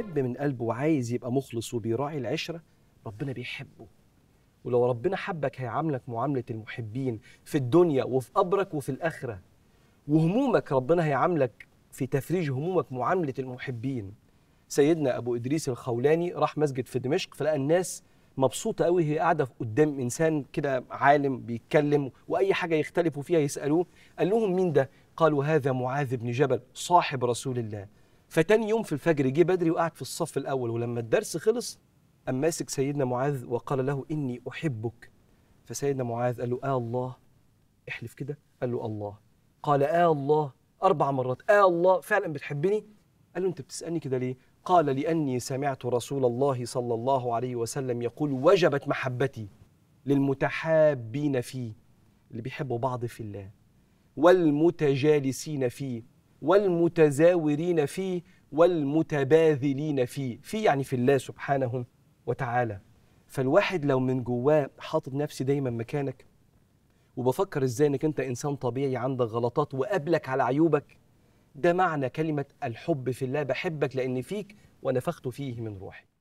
بيحب من قلبه وعايز يبقى مخلص وبيراعي العشره ربنا بيحبه ولو ربنا حبك هيعاملك معامله المحبين في الدنيا وفي قبرك وفي الاخره وهمومك ربنا هيعاملك في تفريج همومك معامله المحبين سيدنا ابو ادريس الخولاني راح مسجد في دمشق فلقى الناس مبسوطه قوي هي قاعده قدام انسان كده عالم بيتكلم واي حاجه يختلفوا فيها يسالوه قال لهم مين ده قالوا هذا معاذ بن جبل صاحب رسول الله فتاني يوم في الفجر جه بدري وقعد في الصف الاول ولما الدرس خلص قام ماسك سيدنا معاذ وقال له اني احبك فسيدنا معاذ قال له اه الله احلف كده قال له الله قال اه الله اربع مرات اه الله فعلا بتحبني قال له انت بتسالني كده ليه قال لاني سمعت رسول الله صلى الله عليه وسلم يقول وجبت محبتي للمتحابين فيه اللي بيحبوا بعض في الله والمتجالسين فيه والمتزاورين فيه والمتباذلين فيه في يعني في الله سبحانه وتعالى فالواحد لو من جواه حاطط نفسي دايما مكانك وبفكر ازاي انك انت انسان طبيعي عندك غلطات وقابلك على عيوبك ده معنى كلمه الحب في الله بحبك لان فيك ونفخت فيه من روحي